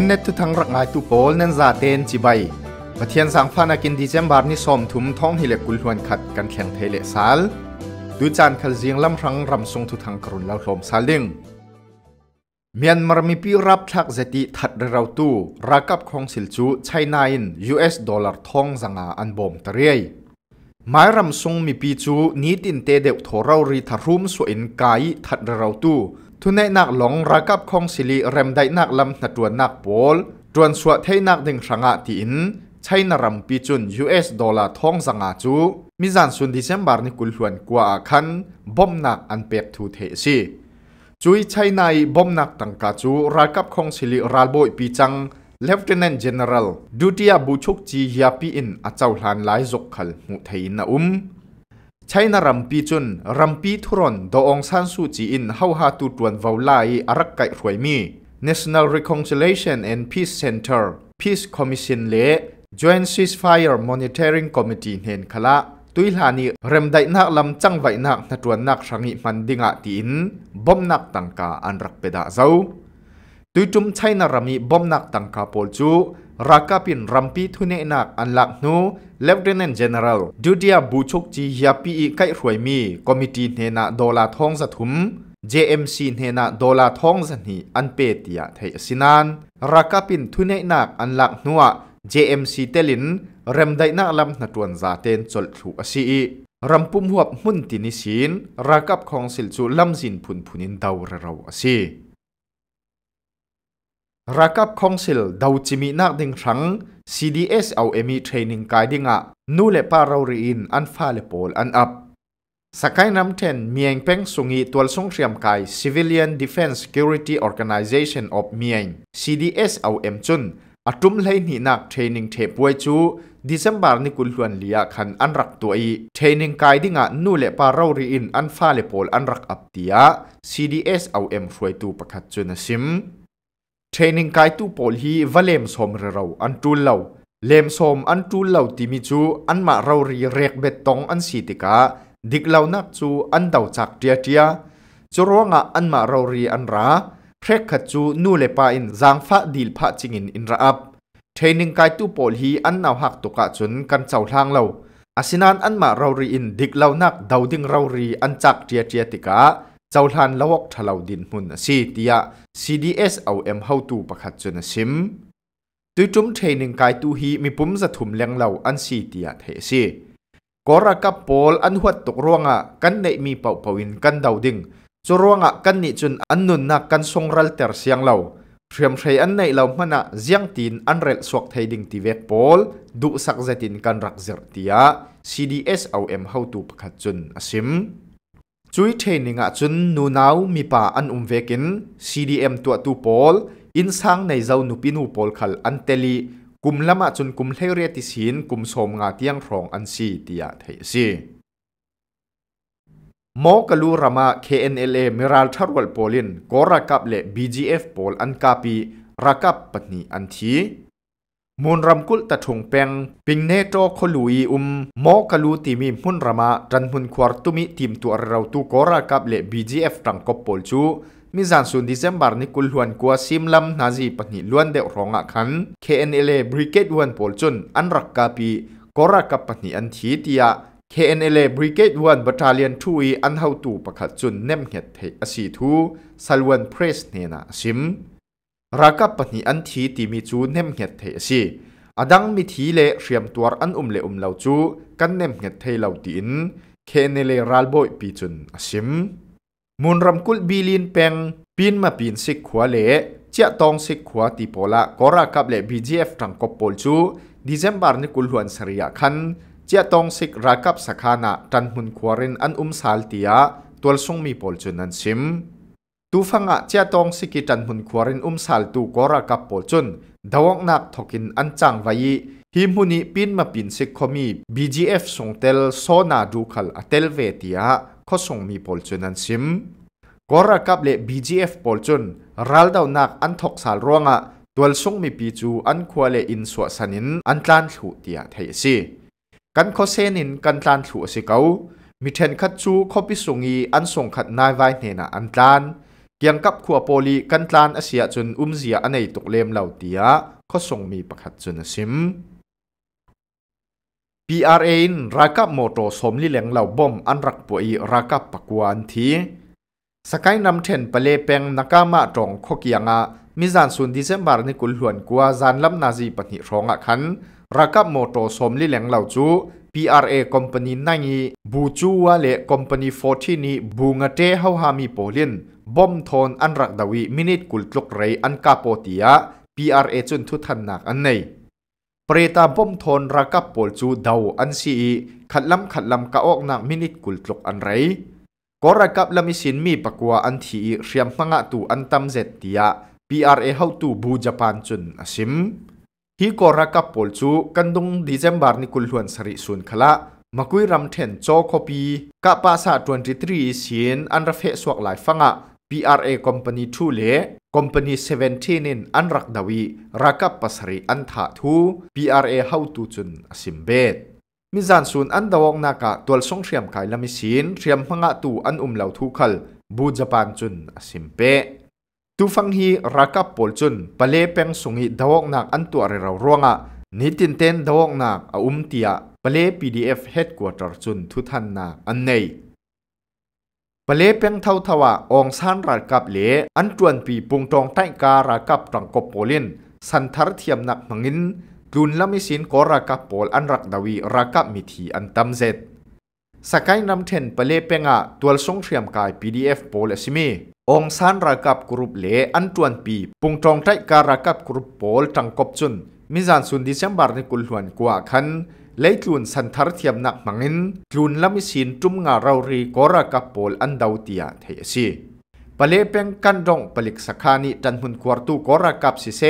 ชินเนตุทังรักงายตุโปลนันซาเตนจิใบประเทียนสังฟานากินดีเจมบาร์นี่สอมทุมท้องฮิเลกุลหวนขัดกันแข่งเทเลสาลดูจานคัลเจียงลำรังรำทรงทุทังกรุนเลาลมซาลิงเมียนมามีปีรับทักเจติถัดเราตู้รากับของสิลจูไชน่าอิน US ดอลลาร์ทองสังอาอันบอมตะเรียมายรำทรงมีปีจูนี้ตินเตเดวโทเรารีทารุมสวนกนไกถัดเราตู้ทุนในนักหลงรักับคงสิลีเรมได้นักลำนตวนนักโปลตวนสวดให้นักดึงสังอาตินใช้นารำปีจุน US ดอลลาร์ทองสังอาจูมิจันสุนดิเซมบาร์นิกุลหวนกว่าคันบอมนักอันเป็ดทูเทซีจุยใช้ในบอมนักตังกาจูรักับคงสิลีรัลโบยปีจัง l i e u t น n น n t g e n e r a ลดูที่บุชุกจียาปีอินอาเจ้าหลานหลายจกขลมุทัยนาอุมใช้นารมปีจุนรัมปีทุรนดองซันสูจีอินเฮาฮาตูตวนวาวไลอารักไกรวยมี National Reconciliation and Peace Center Peace Commission เล Joint Ceasefire Monitoring Committee เห็นขละ ตุยลานีเริ่มได้นักลำจังไว้นักนตวนนักสังหิมันดิงะตีนบอมนักตังกาอันรักเปดาเจ้าตุยจุมใช้นารัมีบอมนักตังกาโพลจูรักกับินรัมพีทุนเนนักอันลักนูเลฟเดนเนนเจเนอเรลดูดีบูชกจีฮิปีอไกรวยมีคอมมิตีเนนักดอลลาร์ทองสะทุมเเจอ็มซีเนนักดอลลาร์ทองสันหีอันเปตียาไทยสินานรักกับินทุนเนนักอันลักนัวเเจอ็มซีเตลินเริ่มได้นักลำนัดวน่าเตนจดถูกอสีรัมพุ่มหัวมุ่นตินิสินรักกับของสิลจูลำสินพุนพุนินดาวเรราวอสีรักับคองสิลดาวจิมีนักดิ่งรัง CDS เอาเอมีเทรนนิ่งกายดิ่งอ่ะนู่เลปาเรารีอินอันฟาเลปอลอันอับสกายน้ำเทนเมียงเพ่งสุงีตัวสงเรียมกาย Civilian Defense Security Organization of เมียง CDS เอาเอ็มจุนอาตุมเลนีนักเทรนนิ่งเทปไว้จูดิเซมบาร์นี่กุลวนเลียขันอันรักตัวอีเทรนนิ่งกายดิ่งอ่ะนู่เลปาเรารีอินอันฟาเลปอลอันรักอับเตีย CDS เอาเอ็มรวยตูประคัดจุนซิม training kai tu pol hi valem som re ro an tul lo lem som an tul lo ti mi chu an ma ro ri rek bet tong an si ti ka dik lo nak chu an dau chak tia tia chu ronga an ma ro ri an ra rek khat chu nu le pa in zang pha dil pha chingin in ra ap training kai tu pol hi an naw hak to ka chun kan chau hlang lo asinan an ma ro ri in dik lo nak dau ding ro ri an chak tia tia ti ka จ้าทัานลวกทะเลาดินมุนสีเดีย CDS เอาเอ็มเข้าตูประคัดจนสิมตัวจุ่มเทนิงกายตูฮีมีปุ่มสะทุมเลงเหล่าอันสีเดียเทสีกอรักกับบอลอันหัวตกร่วงอ่ะกันในมีเป่าเป่าวินกันดาวดิ่งจรวงอ่ะกันนี่จนอันนุนนักกันทรงรัลเตอร์เสียงเหล่าเรียมใช้อันในเหลามนอ่เสียงตีนอันเร็วสวกไทยดิ่งทีเวกบอลดูสักเจตินกันรักเสียเดีย CDS เอาเอ็มเข้าตูประคัดจนสิมจุยเทนิงาจุนนูนาวมีป่าอันอุมเวกิน CDM ตัวตูปอลอินสังในเจ้านุปินูปอลขัลอันเตลีกุมละมาจุนกุมเทเรติสินกุมสมงาเตียงรองอันซีตียาเทซีมอกลูรามา KNLA มิรัลทารวลโอลินกอรักับเล BGF ปอลอันกาปีรักับปนีอันทีมูลรำกุลตะถงเปงปิงเนโตคลุยอุมมมกลูติมีมุนรมา ดันมุนควรตุมิทีมตัวเราตุกอรากับเละเอฟตังกบปลจูมิจันสุนดิเซมบาร์นิคุลฮวนกัวซิมลำ นาจีปนิลวนเดอรองอคัน KNLA บริเกตวนปลจุน อันรักกาปีกอรากับปนิอันทีติยา KNLA Brigade 1 b ต t t a l i o n 2อันเฮาตูประขัดจุนเนมเหตเทอสีทูซาลวนเพรสเนนาซิมรักับปนิอันทีตีมีจูเนมเหตเทสีอดังมีทีเลเรียมตัวอันอุมเลอุมเหลาจู กันเนมเหตเทเหลาตีนเคเนเลรัลบอยปีจุนอซิมมุนรำกุลบีลินเปงปีนมาปีนสิกขวเลเจ้าตองสิกขวตีโพละกอรักับเลบีจีเอฟรังกบโพลจูดิเซมบาร์นิกุลฮวนสริยาคันเจ้าตองสิกรักับสักานะตันมุนควารินอันอุมสาลตียาตัวสงมีโพลจุนนันซิม tu fanga chia tong sikitan hun kwarin um sal tu kora kapol chun dawang nak thokin an chang vai hi muni pin ma pin se khomi bgf songtel sona du khal atel ve tia kho song mi pol chun an sim kora kap le bgf pol chun ral daw nak an thok sal ronga twal song mi pi chu an khwa le in so sanin an tlan thu tia thei si kan kho senin kan tlan thu si kau mi then khat chu khopi sungi an song khat nai vai hne na an tlan เกียงกับขัวโปลีกันตลานอาเซียจนอุ้มเสียอันในตกเลมเหล่าเตียข้ส่งมีประคัดจนซิม PRA รักกับโมโตสมลีแเลงเหล่าบอมอันรักปวยรักกับปกวนทีสกายนำเทนเปเลเปงนักามาตรงขกียงะมิจานสุนดิเซมบาร์นิกุลหวนกัวจานลำนาจีปนิรองอะคันรักกับโมโตสมลีแเลงเหล่าจู PRA company นั่งอีบูจูวาเล่ company 14นี้บูงเตเฮาฮามีโปลินบอมทอนอันรักดาวีมินิทกุลตุกไรอันกาโปติยา PRA จุนทุทันนักอันในเปรตาบอมทอนรักับปอลจูดาวอันซีขัดลำขัดลำกะออกนักมินิทกุลตุกอันไรก็รักับลำิสินมีปะกัวอันทีเรียมพังะตูอันตัมเจติยา PRA เฮาตูบูจปันจุนอซิมฮีก็รักับปอลจูกันดงดิเจมบาร์นิกุลหวนสริสุนขละมาคุยรำเทนโจคอปีกบปาสาตวนิทรีเสียนอันรเฟสวกหลายฟังะ PRA Company ทูเล่ Company 17 in อันรักดาวีรักับปัสรีอันถาทู PRA เฮาตูจุนสิมเบดมิจานซูนอันดาวงนากะตัวสงเทียมไกลมิสินเทียมพังะตูอันอุมเหลาทุกขลบูจปานจุนสิมเปตูฟังฮีรักับปอลจุนปะเลเปงสุงีดาวงนักอันตัวเราร่วงะนิตินเตนดาวงนักอุมเตียปะเล PDF เฮดควอเตอร์จุนทุทันนาอันเนยปเลเปียงเท่าทว่าองซานรัดกับเลอันจวนปีปุงตองใต้การากับตังกบโปลินสันทารเทียมนักมังินดุนละมิสินกอรากับโปลอันรักดาวีรากับมิทีอันตำเจ็ดสกายนำเทนปเลเปียงะตัวสงเทียมกายพีีดเอฟโปลเสิมีองซานรากับกรุปเลอันจวนปีปุงตองใต้การากับกรุปโปลตังกบจุนมิจานสุนดิเซมบาร์นิกุลหวนกว่าคันเลยกลุนสันทารเทียมนักมังินกลุนลมิสินจุ่มงาเรารีกอรากับปอลอันดาวเตียเทยสีปเลเปงกันรองปลิกสักานิจันหุนควาตูกอรากับสิเซ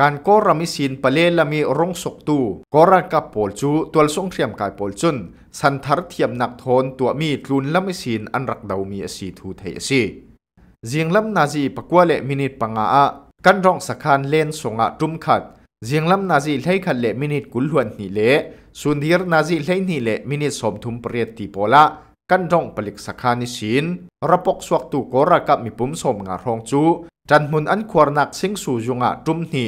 การกอรามิสินปเลลมีรงสกตูกอรากับปอลจูตัวส่งเทียมกายปอลจุนสันทารเทียมนักทนตัวมีกลุนลมิสินอันรักดาวมีสีทูเทยสีเจียงลำนาจีปะกวาเลมินิตปังอากันรองสักานเลนสงะจุ่มขัดเจียงลำนาจีไทยขัดเลมินิตกุลหวนนี่เลสุนทีรนาจีเลนีเลมินิสมทุมเปรียติโปละกันดองปลิกสักานิสินระปกสวกตุกรกับมิปุมสมงาหองจูจันมุนอันควรนักสิงสูจงะจุมนี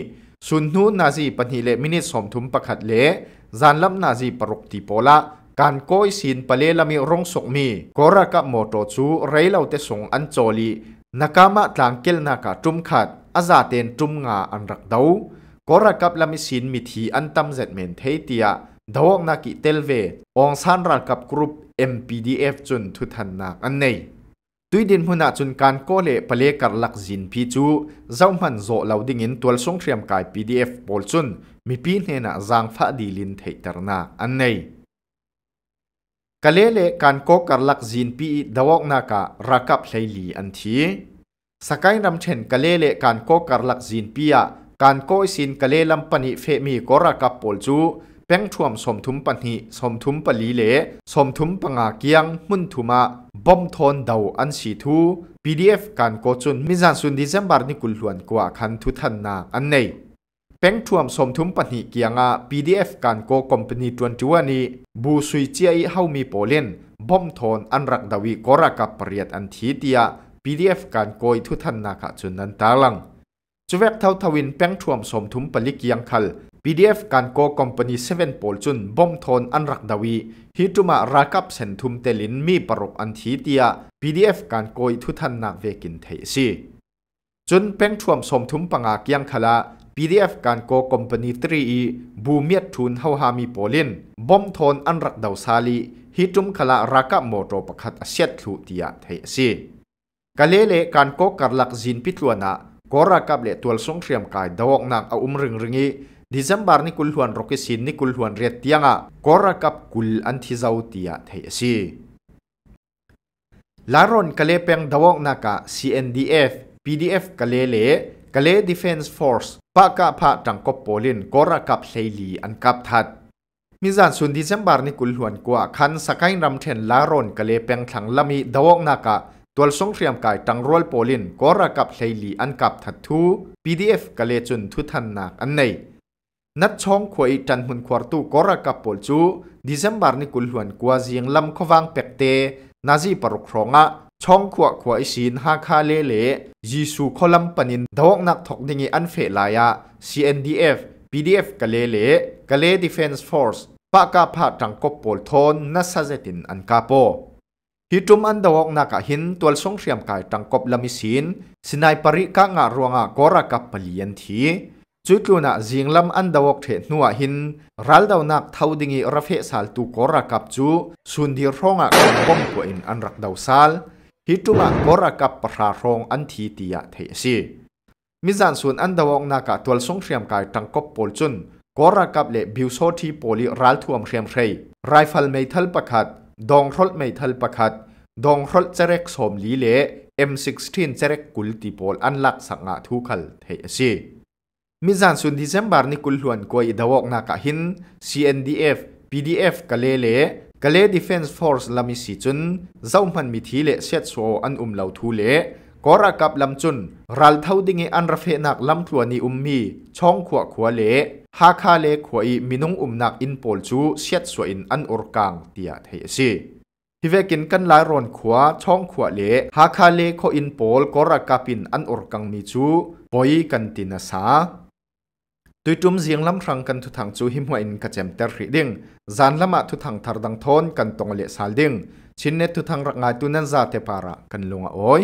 สุนทรนาจีปนิเลมินิสมทุมประคัดเละจานลำนาจีปรุกติโปละการก้อยสินปเลลมิรองสกมีกรกับโมโตจูไรเลาเตสงอันโจลีนักามะตางเกลนักจุมขัดอาซาเตนจุมงาอันรักเดากรกับลมิสินมิทีอันตำเจ็ดเมนเทียดาวนักกิตเตลเวองสันรักับกรุ๊ป MPDF จนทุทันนักอันนี้ตุยดินพุนาจนการก่อเลปเลกัรลักจินพีจูเจ้ามันโจเหล่าดิ่งินตัวส่งเตรียมกาย PDF บอลจุนมีพีเนนาจางฟ้าดีลินเทตรนาอันนี้กะเลเลการก่อกัรลักจินพีดาวนักะรักับไลลีอันทีสกายรำเชนกะเลเลการก่อกัรลักจินพีอะการก่อสินกะเลลัมปนิเฟมีก็รักับบอลจูแป้งทวมสมทุมปันหิสมทุมปลีเลสมทุมปังอาเกียงมุนทุมาบอมทนเดาอันสีทู PDF การโกจุนมิจันสุนดิเซมบาร์นิกุลหวนกว่าคันทุทันนาอันในแป้งทวมสมทุมปันหิเกียงอา PDF การโกคอมพานีตวนจวนีบูซุยเจียเฮามีโปเลนบอมทนอันรักดาวีกรากับเปรียตอันทีเตีย PDF การโกยทุทันนาคจุนนันตาลังจุเวกเท่าทวินแป้งทวมสมทุมปลิกียงคัล PDF การโกคอมพานีเซเว่นโพลจุนบอมทอนอันรักดาวีฮิตุมารักับเซนทุมเตลินมีปรกอันทีเตีย PDF การโกยทุทันนาเวกินเทซีจนเพ่งทวมสมทุมปังอากยังขลา PDF การโกคอมพานีตรีอีบูเมียทุนเฮาฮามีโพลินบอมทอนอันรักดาวซาลีฮิตุมขลารักับโมโตประคัดเซียดทุเตียเทซีกะเลเลการโกกัลลักจินพิทลวนะกอรากับเลตัวสงเรียมกายดาวกนักเอาอุ้มริงริงีดิซัมบาร์นี่กุลฮวนรกสินนี่คุลฮวนเรียตียงอ่ะกอรักับกุลอันที่เจ้าตียที่สีลารอนกะเลเยงดาวกนักะ c ี d f PDF กะเลเล่กลเล่ d e เ e นส์ฟอร์สปากัะพะจังกบโปลินกอรักับเซลีอันกับทัดมิจฉานสุนดิซัมบาร์นี่กุลฮวนกว่าคันสกายรัมเทนลารอนกะเลเยงทางลามีดาวกนักะตัวสงเครียมกายตั้งรวลโปลินกอรักับเซลีอันกับทัดทูพีีด PDF กลเล่จุนทุทันนักอันในนัดช่องควยจันหุนควรตูกรกับปลจูดิเซมบาร์นิกุลหวนกววเซียงลำขวางเป็กเตนาซีปรุครองะช่องขวขวอิสินฮาคาเลเลยิสูคอลัมปนินดวกนักทกดิงีอันเฟลายะ CNDF PDF กะเลเลกะเล Defense Force ปากาพาจังกบปลทนนัสเซตินอันกาโปฮิตุมอันดวกนักหินตัวส่งเสียมกายจังกบลามิสินสินายปริกางารวงะกรกับปลียนทีจุดลูนาจิงลำอันดาวกเทนัวหินรัลดาวนักเท่าดิ่งรัฟเฮสัลตุกอระกับจูสุนดีร้องอ่ะคนบงกวนอันรักดาวซัลฮิตุมะกอระกับพระร้องอันทีติยะเทสีมิจันส่วนอันดาวกนักตัวสงเสียมกายตังกบปอลจุนกอระกับเละบิวโซทีปปลิรัลทวมเสียมเรยไรฟัลเมทัลประคัดดองรถเมทัลประคัดดองรถเจเร็กสมลีเละ M16 เจเร็กกุลติปอลอันลักสังอาทุกขลเทสีมิจันสุนดิเซมบาร์นิคุลหวนกวยดาวกนักหิน CNDF PDF กะเลเลกะเลิฟเอนส์ฟอร์สลามิสิจุนเจ้ามันมิทีเลเซตโซอันอุมเหลาทูเลกอรากับลำจุนรัลเท่าดิเงอันรเฟนักลำทัวนีอุมมี ช่องขวขวเลฮาคาเลขวายมินงอุมนักอินโปลจูเซตโซวอินอันอุรกังเตียเทซีฮิเวกินกันลายรอนขวช่องขวเลฮาคาเลขอินโปลกอรากับินอันอุรกังมีจูปอยกันตินาสาตุยจุมเสียงล้ำครังกันทุถังจูหิมวัินกระเจมเตอร์ริดิงจานละมาทุถังทารดังทนกันตรงเละสาลดิงชินเนทุถังรักงายตุนันซาเทปาระกันลงอ้อย